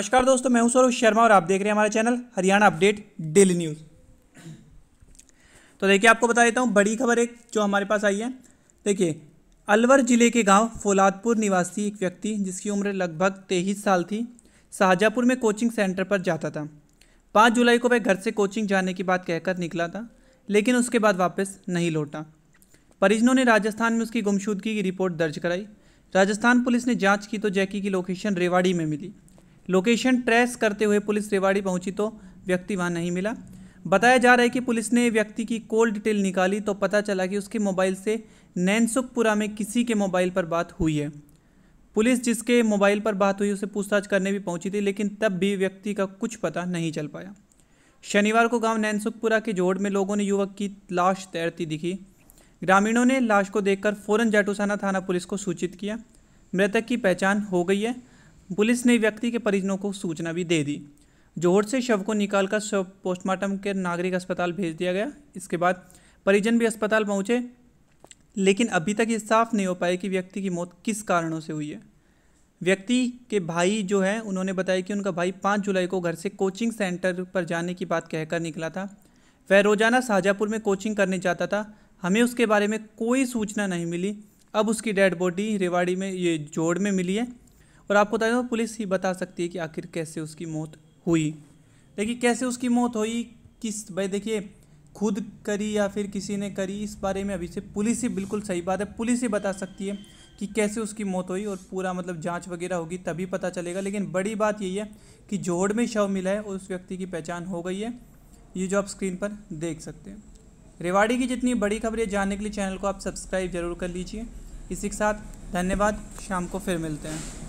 नमस्कार दोस्तों मैं हूं सौरभ शर्मा और आप देख रहे हैं हमारा channel Haryana update daily news तो देखिए आपको बता देता हूं बड़ी खबर एक जो हमारे पास आई है देखिए अलवर ज़िले के गांव फोलादपुर निवासी एक व्यक्ति जिसकी उम्र लगभग तेईस साल थी शाहजहाँपुर में कोचिंग सेंटर पर जाता था पाँच जुलाई को वह घर से कोचिंग जाने की बात कहकर निकला था लेकिन उसके बाद वापस नहीं लौटा परिजनों ने राजस्थान में उसकी गुमशुदगी की रिपोर्ट दर्ज कराई राजस्थान पुलिस ने जाँच की तो जैकी की लोकेशन रेवाड़ी में मिली लोकेशन ट्रेस करते हुए पुलिस रेवाड़ी पहुंची तो व्यक्ति वहां नहीं मिला बताया जा रहा है कि पुलिस ने व्यक्ति की कॉल डिटेल निकाली तो पता चला कि उसके मोबाइल से नैनसुखपुरा में किसी के मोबाइल पर बात हुई है पुलिस जिसके मोबाइल पर बात हुई उसे पूछताछ करने भी पहुंची थी लेकिन तब भी व्यक्ति का कुछ पता नहीं चल पाया शनिवार को गांव नैनसुखपुरा के जोड़ में लोगों ने युवक की लाश तैरती दिखी ग्रामीणों ने लाश को देखकर फौरन जाटूसाना थाना पुलिस को सूचित किया मृतक की पहचान हो गई है पुलिस ने व्यक्ति के परिजनों को सूचना भी दे दी जोहर से शव को निकालकर शव पोस्टमार्टम के नागरिक अस्पताल भेज दिया गया इसके बाद परिजन भी अस्पताल पहुंचे लेकिन अभी तक ये साफ नहीं हो पाया कि व्यक्ति की मौत किस कारणों से हुई है व्यक्ति के भाई जो हैं उन्होंने बताया कि उनका भाई पाँच जुलाई को घर से कोचिंग सेंटर पर जाने की बात कहकर निकला था वह रोज़ाना शाहजहाँपुर में कोचिंग करने जाता था हमें उसके बारे में कोई सूचना नहीं मिली अब उसकी डेड बॉडी रेवाड़ी में ये जोड़ में मिली है और आपको बता तो दें पुलिस ही बता सकती है कि आखिर कैसे उसकी मौत हुई देखिए कैसे उसकी मौत हुई किस भाई देखिए खुद करी या फिर किसी ने करी इस बारे में अभी से पुलिस ही बिल्कुल सही बात है पुलिस ही बता सकती है कि कैसे उसकी मौत हुई और पूरा मतलब जांच वगैरह होगी तभी पता चलेगा लेकिन बड़ी बात यही है कि जोड़ में शव मिला है और उस व्यक्ति की पहचान हो गई है ये जो आप स्क्रीन पर देख सकते हैं रेवाड़ी की जितनी बड़ी खबरें जानने के लिए चैनल को आप सब्सक्राइब जरूर कर लीजिए इसी के साथ धन्यवाद शाम को फिर मिलते हैं